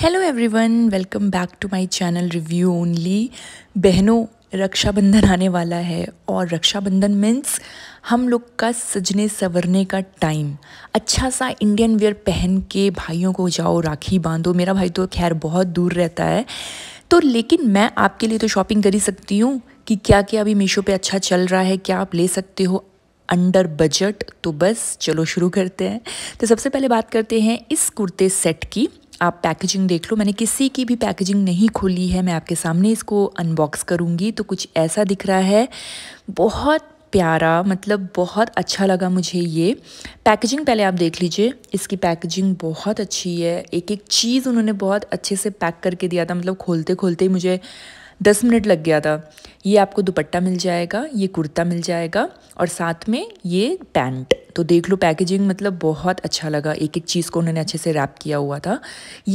Hello everyone welcome back to my channel review only बहनों रक्षाबंधन आने वाला है और रक्षाबंधन मीन्स हम लोग का सजने संवरने का टाइम अच्छा सा इंडियन वेयर पहन के भाइयों को जाओ राखी बांधो मेरा भाई तो खैर बहुत दूर रहता है तो लेकिन मैं आपके लिए तो शॉपिंग कर ही सकती हूँ कि क्या क्या अभी मीशो पे अच्छा चल रहा है क्या आप ले सकते हो अंडर बजट तो बस चलो शुरू करते हैं तो सबसे पहले बात करते हैं इस कुर्ते सेट की आप पैकेजिंग देख लो मैंने किसी की भी पैकेजिंग नहीं खोली है मैं आपके सामने इसको अनबॉक्स करूँगी तो कुछ ऐसा दिख रहा है बहुत प्यारा मतलब बहुत अच्छा लगा मुझे ये पैकेजिंग पहले आप देख लीजिए इसकी पैकेजिंग बहुत अच्छी है एक एक चीज़ उन्होंने बहुत अच्छे से पैक करके दिया था मतलब खोलते खोलते ही मुझे दस मिनट लग गया था ये आपको दुपट्टा मिल जाएगा ये कुर्ता मिल जाएगा और साथ में ये पैंट तो देख लो पैकेजिंग मतलब बहुत अच्छा लगा एक एक चीज़ को उन्होंने अच्छे से रैप किया हुआ था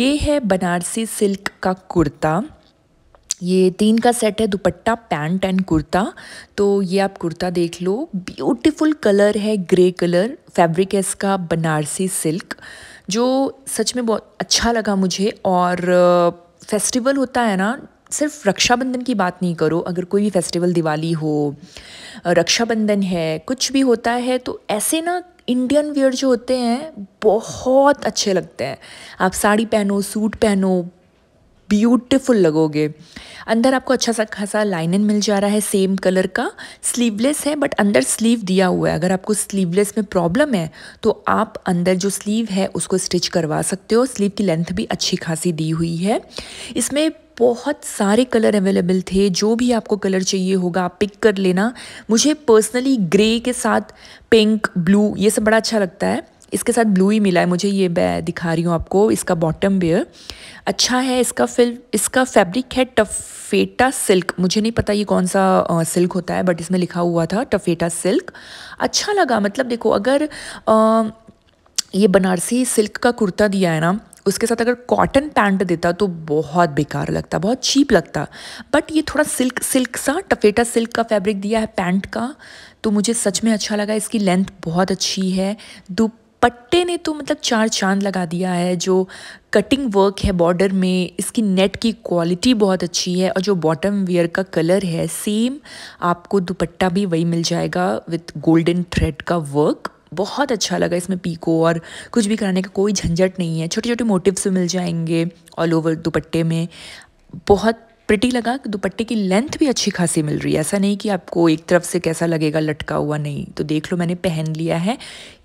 ये है बनारसी सिल्क का कुर्ता ये तीन का सेट है दुपट्टा पैंट एंड कुर्ता तो ये आप कुर्ता देख लो ब्यूटीफुल कलर है ग्रे कलर फैब्रिक है इसका बनारसी सिल्क जो सच में बहुत अच्छा लगा मुझे और फेस्टिवल होता है ना सिर्फ रक्षाबंधन की बात नहीं करो अगर कोई भी फेस्टिवल दिवाली हो रक्षाबंधन है कुछ भी होता है तो ऐसे ना इंडियन वियर जो होते हैं बहुत अच्छे लगते हैं आप साड़ी पहनो सूट पहनो ब्यूटिफुल लगोगे अंदर आपको अच्छा सा खासा लाइनन मिल जा रहा है सेम कलर का स्लीवलेस है बट अंदर स्लीव दिया हुआ है अगर आपको स्लीवलेस में प्रॉब्लम है तो आप अंदर जो स्लीव है उसको स्टिच करवा सकते हो स्लीव की लेंथ भी अच्छी खासी दी हुई है इसमें बहुत सारे कलर अवेलेबल थे जो भी आपको कलर चाहिए होगा आप पिक कर लेना मुझे पर्सनली ग्रे के साथ पिंक ब्लू ये सब बड़ा अच्छा लगता है इसके साथ ब्लू ही मिला है मुझे ये मैं दिखा रही हूँ आपको इसका बॉटम बेयर अच्छा है इसका फिल इसका फैब्रिक है टफेटा सिल्क मुझे नहीं पता ये कौन सा आ, सिल्क होता है बट इसमें लिखा हुआ था टफेटा सिल्क अच्छा लगा मतलब देखो अगर आ, ये बनारसी सिल्क का कुर्ता दिया है ना उसके साथ अगर कॉटन पैंट देता तो बहुत बेकार लगता बहुत चीप लगता बट ये थोड़ा सिल्क सिल्क सा टफेटा सिल्क का फैब्रिक दिया है पैंट का तो मुझे सच में अच्छा लगा इसकी लेंथ बहुत अच्छी है दुपट्टे पट्टे ने तो मतलब चार चांद लगा दिया है जो कटिंग वर्क है बॉर्डर में इसकी नेट की क्वालिटी बहुत अच्छी है और जो बॉटम वेयर का कलर है सेम आपको दुपट्टा भी वही मिल जाएगा विथ गोल्डन थ्रेड का वर्क बहुत अच्छा लगा इसमें पीको और कुछ भी कराने का कोई झंझट नहीं है छोटे छोटे मोटिव्स मिल जाएंगे ऑल ओवर दुपट्टे में बहुत प्रिटी लगा दुपट्टे की लेंथ भी अच्छी खासी मिल रही है ऐसा नहीं कि आपको एक तरफ से कैसा लगेगा लटका हुआ नहीं तो देख लो मैंने पहन लिया है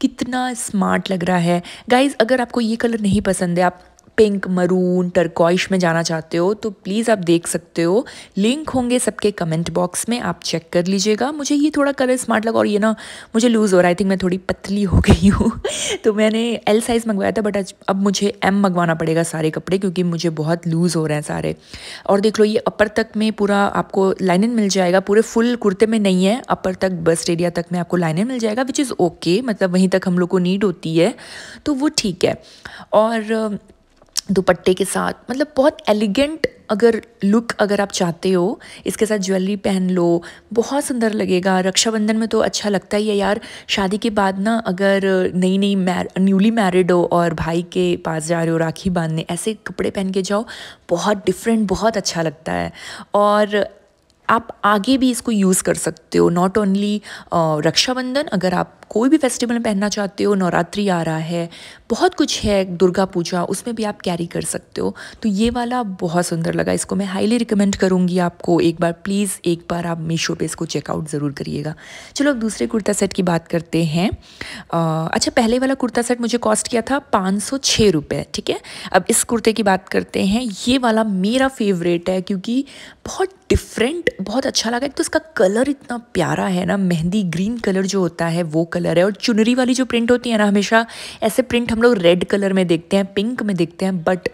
कितना स्मार्ट लग रहा है गाइज अगर आपको ये कलर नहीं पसंद है आप पिंक मरून टर्कॉइश में जाना चाहते हो तो प्लीज़ आप देख सकते हो लिंक होंगे सबके कमेंट बॉक्स में आप चेक कर लीजिएगा मुझे ये थोड़ा कलर स्मार्ट लगा और ये ना मुझे लूज़ हो रहा है आई थिंक मैं थोड़ी पतली हो गई हूँ तो मैंने एल साइज़ मंगवाया था बट अब मुझे एम मंगवाना पड़ेगा सारे कपड़े क्योंकि मुझे बहुत लूज़ हो रहे हैं सारे और देख लो ये अपर तक में पूरा आपको लाइनिंग मिल जाएगा पूरे फुल कुर्ते में नहीं है अपर तक बस्ट एरिया तक में आपको लाइनिंग मिल जाएगा विच इज़ ओके मतलब वहीं तक हम लोग को नीड होती है तो वो ठीक है और दुपट्टे के साथ मतलब बहुत एलिगेंट अगर लुक अगर आप चाहते हो इसके साथ ज्वेलरी पहन लो बहुत सुंदर लगेगा रक्षाबंधन में तो अच्छा लगता ही है यार शादी के बाद ना अगर नई नई मैर न्यूली मैरिड हो और भाई के पास जा रहे हो राखी बांधने ऐसे कपड़े पहन के जाओ बहुत डिफरेंट बहुत अच्छा लगता है और आप आगे भी इसको यूज़ कर सकते हो नॉट ओनली रक्षाबंधन अगर आप कोई भी फेस्टिवल में पहनना चाहते हो नवरात्रि आ रहा है बहुत कुछ है दुर्गा पूजा उसमें भी आप कैरी कर सकते हो तो ये वाला बहुत सुंदर लगा इसको मैं हाईली रिकमेंड करूँगी आपको एक बार प्लीज़ एक बार आप मीशो पे इसको चेकआउट ज़रूर करिएगा चलो अब दूसरे कुर्ता सेट की बात करते हैं आ, अच्छा पहले वाला कुर्ता सेट मुझे कॉस्ट किया था पाँच सौ छः रुपये ठीक है अब इस कुर्ते की बात करते हैं ये वाला मेरा फेवरेट है क्योंकि बहुत डिफरेंट बहुत अच्छा लगा एक तो इसका कलर इतना प्यारा है ना मेहंदी ग्रीन कलर जो होता है वो कलर है और चुनरी वाली जो प्रिंट होती है ना हमेशा ऐसे प्रिंट हम लोग रेड कलर में देखते हैं पिंक में देखते हैं but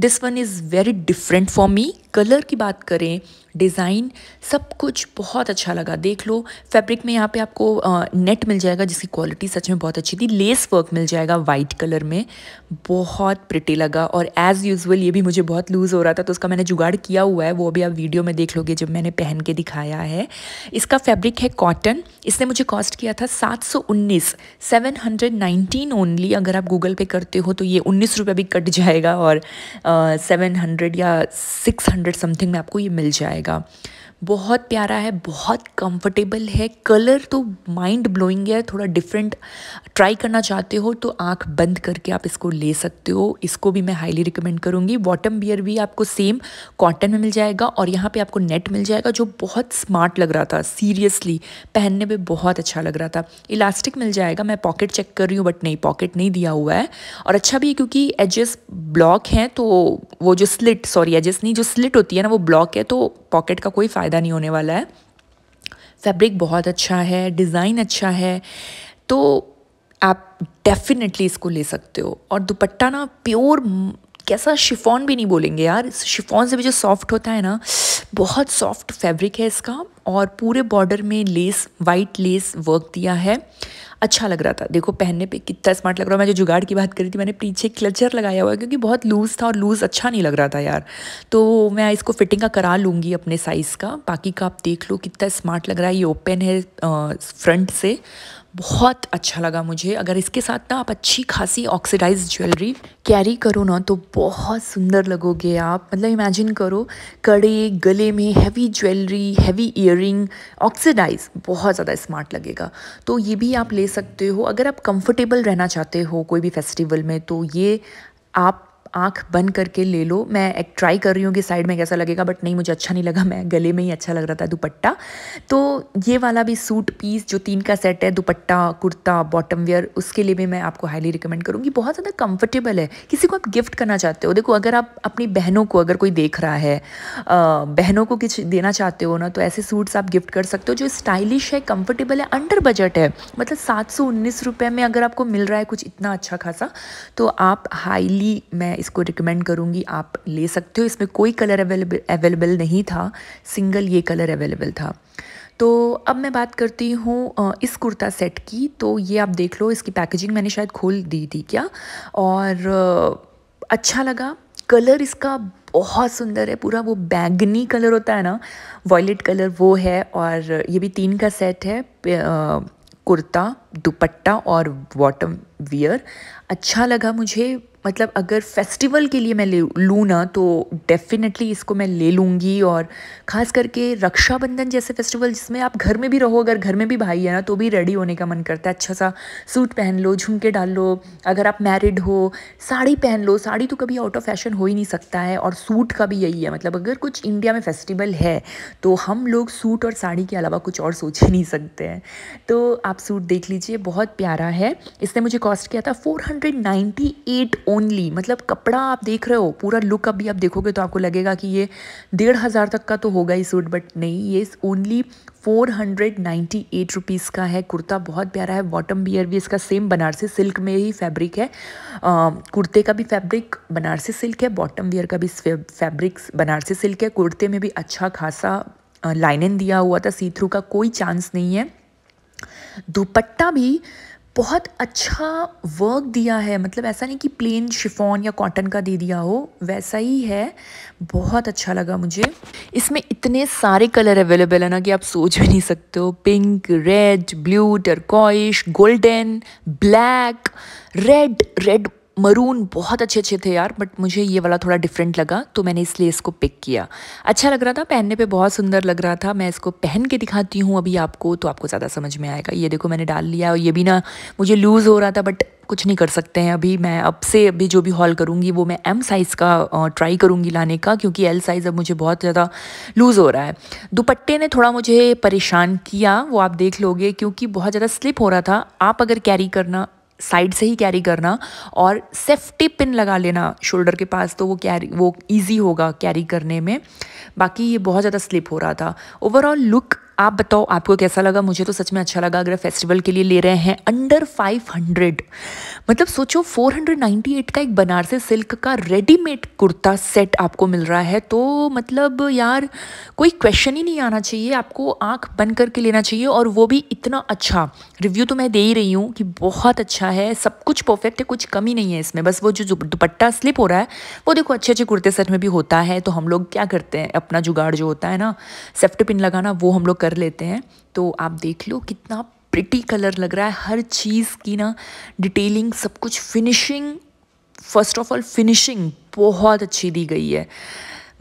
this one is very different for me colour की बात करें डिज़ाइन सब कुछ बहुत अच्छा लगा देख लो फैब्रिक में यहाँ पे आपको आ, नेट मिल जाएगा जिसकी क्वालिटी सच में बहुत अच्छी थी लेस वर्क मिल जाएगा वाइट कलर में बहुत प्रिटी लगा और एज़ यूज़ुअल ये भी मुझे बहुत लूज़ हो रहा था तो उसका मैंने जुगाड़ किया हुआ है वो भी आप वीडियो में देख लोगे जब मैंने पहन के दिखाया है इसका फैब्रिक है कॉटन इसने मुझे कॉस्ट किया था सात सौ उन्नीस सेवन हंड्रेड नाइनटीन ओनली अगर आप गूगल पे करते हो तो ये उन्नीस रुपये भी कट जाएगा और सेवन हंड्रेड या सिक्स हंड्रेड समथिंग में आपको ये मिल जाएगा Einsteiger. बहुत प्यारा है बहुत कंफर्टेबल है कलर तो माइंड ब्लोइंग है थोड़ा डिफरेंट ट्राई करना चाहते हो तो आँख बंद करके आप इसको ले सकते हो इसको भी मैं हाईली रिकमेंड करूँगी बॉटम बियर भी आपको सेम कॉटन में मिल जाएगा और यहाँ पे आपको नेट मिल जाएगा जो बहुत स्मार्ट लग रहा था सीरियसली पहनने में बहुत अच्छा लग रहा था इलास्टिक मिल जाएगा मैं पॉकेट चेक कर रही हूँ बट नहीं पॉकेट नहीं दिया हुआ है और अच्छा भी है क्योंकि एजेस ब्लॉक हैं तो वो जो स्लिट सॉरी एजेस नहीं जो स्लिट होती है ना वो ब्लॉक है तो पॉकेट का कोई फ़ायदा फ़ायदा नहीं होने वाला है फैब्रिक बहुत अच्छा है डिज़ाइन अच्छा है तो आप डेफिनेटली इसको ले सकते हो और दुपट्टा ना प्योर कैसा शिफॉन भी नहीं बोलेंगे यार शिफॉन से भी जो सॉफ्ट होता है ना बहुत सॉफ्ट फैब्रिक है इसका और पूरे बॉर्डर में लेस वाइट लेस वर्क दिया है अच्छा लग रहा था देखो पहनने पे कितना स्मार्ट लग रहा है मैं जो जुगाड़ की बात करी थी मैंने पीछे क्लचर लगाया हुआ है क्योंकि बहुत लूज़ था और लूज़ अच्छा नहीं लग रहा था यार तो मैं इसको फिटिंग का करा लूँगी अपने साइज़ का बाकी का आप देख लो कितना स्मार्ट लग रहा है ये ओपन है फ्रंट से बहुत अच्छा लगा मुझे अगर इसके साथ ना आप अच्छी खासी ऑक्सीडाइज ज्वेलरी कैरी करो ना तो बहुत सुंदर लगोगे आप मतलब इमेजिन करो कड़े गले में heavy jewellery heavy ear oxidise बहुत ज़्यादा स्मार्ट लगेगा तो ये भी आप ले सकते हो अगर आप कंफर्टेबल रहना चाहते हो कोई भी फेस्टिवल में तो ये आप आँख बंद करके ले लो मैं एक ट्राई कर रही हूँ कि साइड में कैसा लगेगा बट नहीं मुझे अच्छा नहीं लगा मैं गले में ही अच्छा लग रहा था दुपट्टा तो ये वाला भी सूट पीस जो तीन का सेट है दुपट्टा कुर्ता बॉटम वेयर उसके लिए भी मैं आपको हाईली रिकमेंड करूँगी बहुत ज़्यादा कंफर्टेबल है किसी को आप गिफ्ट करना चाहते हो देखो अगर आप अपनी बहनों को अगर कोई देख रहा है बहनों को कुछ देना चाहते हो ना तो ऐसे सूट्स आप गिफ्ट कर सकते हो जो स्टाइलिश है कम्फर्टेबल है अंडर बजट है मतलब सात सौ उन्नीस रुपये में अगर आपको मिल रहा है कुछ इतना अच्छा खासा तो आप हाईली मैं इसको रिकमेंड करूँगी आप ले सकते हो इसमें कोई कलर अवेलेबल अवेलेबल नहीं था सिंगल ये कलर अवेलेबल था तो अब मैं बात करती हूँ इस कुर्ता सेट की तो ये आप देख लो इसकी पैकेजिंग मैंने शायद खोल दी थी क्या और अच्छा लगा कलर इसका बहुत सुंदर है पूरा वो बैगनी कलर होता है ना वॉयलेट कलर वो है और ये भी तीन का सेट है कुर्ता दुपट्टा और बॉटम वियर अच्छा लगा मुझे मतलब अगर फेस्टिवल के लिए मैं ले लूँ ना तो डेफ़िनेटली इसको मैं ले लूँगी और ख़ास करके रक्षाबंधन जैसे फेस्टिवल जिसमें आप घर में भी रहो अगर घर में भी भाई है ना तो भी रेडी होने का मन करता है अच्छा सा सूट पहन लो झुमके डाल लो अगर आप मैरिड हो साड़ी पहन लो साड़ी तो कभी आउट ऑफ फैशन हो ही नहीं सकता है और सूट का भी यही है मतलब अगर कुछ इंडिया में फेस्टिवल है तो हम लोग सूट और साड़ी के अलावा कुछ और सोच ही नहीं सकते हैं तो आप सूट देख लीजिए बहुत प्यारा है इसने मुझे कॉस्ट किया था four hundred ninety eight only मतलब कपड़ा आप देख रहे हो पूरा लुक अभी आप देखोगे तो आपको लगेगा कि ये डेढ़ हज़ार तक का तो होगा ही सूट बट नहीं ये only four hundred ninety eight rupees का है कुर्ता बहुत प्यारा है बॉटम बियर भी इसका सेम बनारसी सिल्क में ही फैब्रिक है आ, कुर्ते का भी फैब्रिक बनारसी सिल्क है बॉटम बियर का भी फैब्रिक बनारसी सिल्क है कुर्ते में भी अच्छा खासा लाइनिंग दिया हुआ था सी थ्रू का कोई चांस नहीं है दुपट्टा भी बहुत अच्छा वर्क दिया है मतलब ऐसा नहीं कि प्लेन शिफॉन या कॉटन का दे दिया हो वैसा ही है बहुत अच्छा लगा मुझे इसमें इतने सारे कलर अवेलेबल है ना कि आप सोच भी नहीं सकते हो pink red blue turquoise golden black red red maroon बहुत अच्छे अच्छे थे यार बट मुझे ये वाला थोड़ा डिफरेंट लगा तो मैंने इसलिए इसको पिक किया अच्छा लग रहा था पहनने पे बहुत सुंदर लग रहा था मैं इसको पहन के दिखाती हूँ अभी आपको तो आपको ज़्यादा समझ में आएगा ये देखो मैंने डाल लिया और ये भी ना मुझे लूज़ हो रहा था बट कुछ नहीं कर सकते हैं अभी मैं अब से अभी जो भी हॉल करूँगी वो मैं एम साइज़ का ट्राई करूँगी लाने का क्योंकि एल साइज़ अब मुझे बहुत ज़्यादा लूज़ हो रहा है दुपट्टे ने थोड़ा मुझे परेशान किया वो आप देख लोगे क्योंकि बहुत ज़्यादा स्लिप हो रहा था आप अगर कैरी करना साइड से ही कैरी करना और सेफ्टी पिन लगा लेना शोल्डर के पास तो वो कैरी वो इजी होगा कैरी करने में बाकी ये बहुत ज़्यादा स्लिप हो रहा था ओवरऑल लुक आप बताओ आपको कैसा लगा मुझे तो सच में अच्छा लगा अगर फेस्टिवल के लिए ले रहे हैं अंडर 500 मतलब सोचो 498 का एक बनारसी सिल्क का रेडीमेड कुर्ता सेट आपको मिल रहा है तो मतलब यार कोई क्वेश्चन ही नहीं आना चाहिए आपको आंख बंद करके लेना चाहिए और वो भी इतना अच्छा रिव्यू तो मैं दे ही रही हूँ कि बहुत अच्छा है सब कुछ परफेक्ट है कुछ कमी नहीं है इसमें बस वो जो दुपट्टा स्लिप हो रहा है वो देखो अच्छे अच्छे कुर्ते सेट में भी होता है तो हम लोग क्या करते हैं अपना जुगाड़ जो होता है ना सेफ्ट पिन लगाना वो हम लोग कर लेते हैं तो आप देख लो कितना प्रिटी कलर लग रहा है हर चीज़ की ना डिटेलिंग सब कुछ finishing first of all finishing बहुत अच्छी दी गई है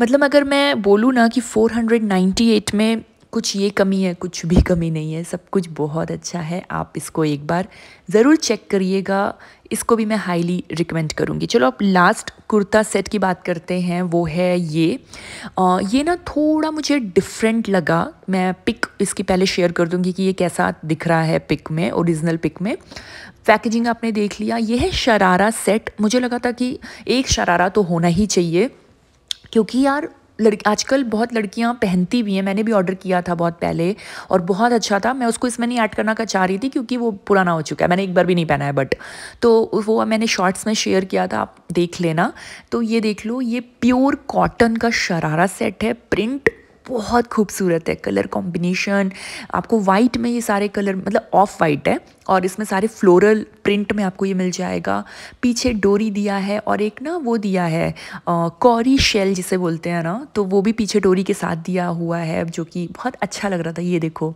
मतलब अगर मैं बोलूँ ना कि 498 में कुछ ये कमी है कुछ भी कमी नहीं है सब कुछ बहुत अच्छा है आप इसको एक बार ज़रूर चेक करिएगा इसको भी मैं हाईली रिकमेंड करूँगी चलो अब लास्ट कुर्ता सेट की बात करते हैं वो है ये आ, ये ना थोड़ा मुझे डिफरेंट लगा मैं पिक इसकी पहले शेयर कर दूँगी कि ये कैसा दिख रहा है पिक में ओरिजिनल पिक में पैकेजिंग आपने देख लिया ये है शरारा सेट मुझे लगा था कि एक शरारा तो होना ही चाहिए क्योंकि यार लड़की आजकल बहुत लड़कियां पहनती भी हैं मैंने भी ऑर्डर किया था बहुत पहले और बहुत अच्छा था मैं उसको इसमें नहीं ऐड करना का चाह रही थी क्योंकि वो पुराना हो चुका है मैंने एक बार भी नहीं पहना है बट तो वो मैंने शॉर्ट्स में शेयर किया था आप देख लेना तो ये देख लो ये प्योर कॉटन का शरारा सेट है प्रिंट बहुत खूबसूरत है कलर कॉम्बिनेशन आपको वाइट में ये सारे कलर मतलब ऑफ वाइट है और इसमें सारे फ्लोरल प्रिंट में आपको ये मिल जाएगा पीछे डोरी दिया है और एक ना वो दिया है कॉरी शेल जिसे बोलते हैं ना तो वो भी पीछे डोरी के साथ दिया हुआ है जो कि बहुत अच्छा लग रहा था ये देखो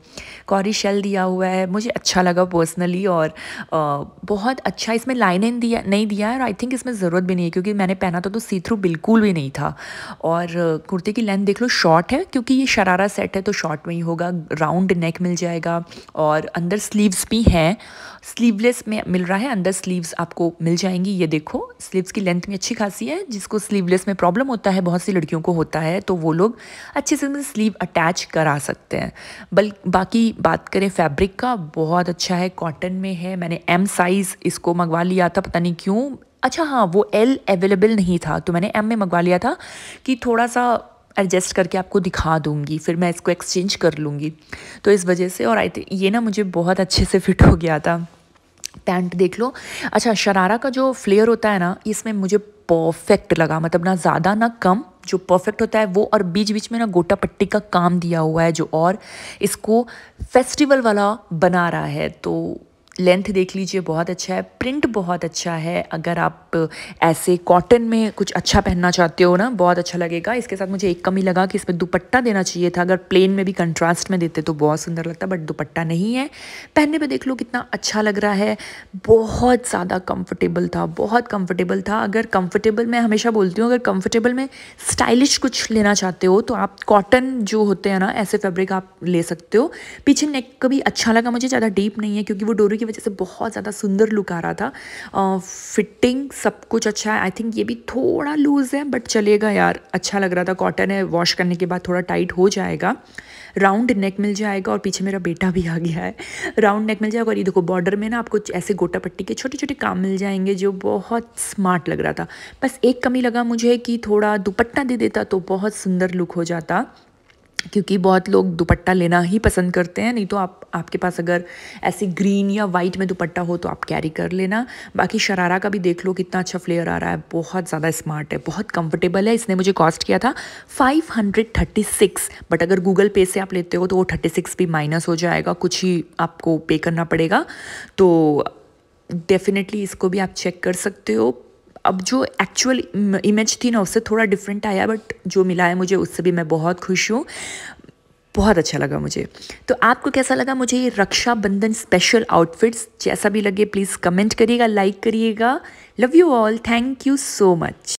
कॉरी शेल दिया हुआ है मुझे अच्छा लगा पर्सनली और आ, बहुत अच्छा इसमें लाइनिंग दिया नहीं दिया है और आई थिंक इसमें ज़रूरत भी नहीं है क्योंकि मैंने पहना था तो सी थ्रू बिल्कुल भी नहीं था और कुर्ते की लेंथ देख लो शॉर्ट है क्योंकि ये शरारा सेट है तो शॉर्ट में ही होगा राउंड नेक मिल जाएगा और अंदर स्लीव्स भी हैं स्लीवलेस में मिल रहा है अंदर स्लीव्स आपको मिल जाएंगी ये देखो स्लीव्स की लेंथ में अच्छी खासी है जिसको स्लीवलेस में प्रॉब्लम होता है बहुत सी लड़कियों को होता है तो वो लोग अच्छे से स्लीव अटैच करा सकते हैं बल बाकी बात करें फैब्रिक का बहुत अच्छा है कॉटन में है मैंने एम साइज़ इसको मंगवा लिया था पता नहीं क्यों अच्छा हाँ वो एल अवेलेबल नहीं था तो मैंने एम में मंगवा लिया था कि थोड़ा सा एडजस्ट करके आपको दिखा दूंगी फिर मैं इसको एक्सचेंज कर लूँगी तो इस वजह से और आई थिंक ये ना मुझे बहुत अच्छे से फिट हो गया था पैंट देख लो अच्छा शरारा का जो फ्लेयर होता है ना इसमें मुझे परफेक्ट लगा मतलब ना ज़्यादा ना कम जो परफेक्ट होता है वो और बीच बीच में ना गोटा पट्टी का काम दिया हुआ है जो और इसको फेस्टिवल वाला बना रहा है तो लेंथ देख लीजिए बहुत अच्छा है प्रिंट बहुत अच्छा है अगर आप ऐसे कॉटन में कुछ अच्छा पहनना चाहते हो ना बहुत अच्छा लगेगा इसके साथ मुझे एक कमी लगा कि इसमें दुपट्टा देना चाहिए था अगर प्लेन में भी कंट्रास्ट में देते तो बहुत सुंदर लगता बट दुपट्टा नहीं है पहनने पे देख लो कितना अच्छा लग रहा है बहुत ज़्यादा कम्फर्टेबल था बहुत कम्फर्टेबल था अगर कम्फर्टेबल मैं हमेशा बोलती हूँ अगर कम्फर्टेबल में स्टाइलिश कुछ लेना चाहते हो तो आप कॉटन जो होते हैं ना ऐसे फेब्रिक आप ले सकते हो पीछे नेक का भी अच्छा लगा मुझे ज़्यादा डीप नहीं है क्योंकि वो डोरी की वजह से बहुत ज़्यादा सुंदर लुक आ रहा था फिटिंग फिटिंग सब कुछ अच्छा है आई थिंक ये भी थोड़ा लूज़ है बट चलेगा यार अच्छा लग रहा था कॉटन है वॉश करने के बाद थोड़ा टाइट हो जाएगा राउंड नेक मिल जाएगा और पीछे मेरा बेटा भी आ गया है राउंड नेक मिल जाएगा और ये देखो बॉर्डर में ना आपको ऐसे गोटा पट्टी के छोटे छोटे काम मिल जाएंगे जो बहुत स्मार्ट लग रहा था बस एक कमी लगा मुझे कि थोड़ा दुपट्टा दे देता तो बहुत सुंदर लुक हो जाता क्योंकि बहुत लोग दुपट्टा लेना ही पसंद करते हैं नहीं तो आप आपके पास अगर ऐसे ग्रीन या वाइट में दुपट्टा हो तो आप कैरी कर लेना बाकी शरारा का भी देख लो कितना अच्छा फ्लेयर आ रहा है बहुत ज़्यादा स्मार्ट है बहुत कंफर्टेबल है इसने मुझे कॉस्ट किया था 536 बट अगर गूगल पे से आप लेते हो तो वो 36 भी माइनस हो जाएगा कुछ ही आपको पे करना पड़ेगा तो डेफिनेटली इसको भी आप चेक कर सकते हो अब जो एक्चुअल इमेज थी ना उससे थोड़ा डिफरेंट आया बट जो मिला है मुझे उससे भी मैं बहुत खुश हूँ बहुत अच्छा लगा मुझे तो आपको कैसा लगा मुझे ये रक्षाबंधन स्पेशल आउटफिट्स जैसा भी लगे प्लीज़ कमेंट करिएगा लाइक करिएगा love you all thank you so much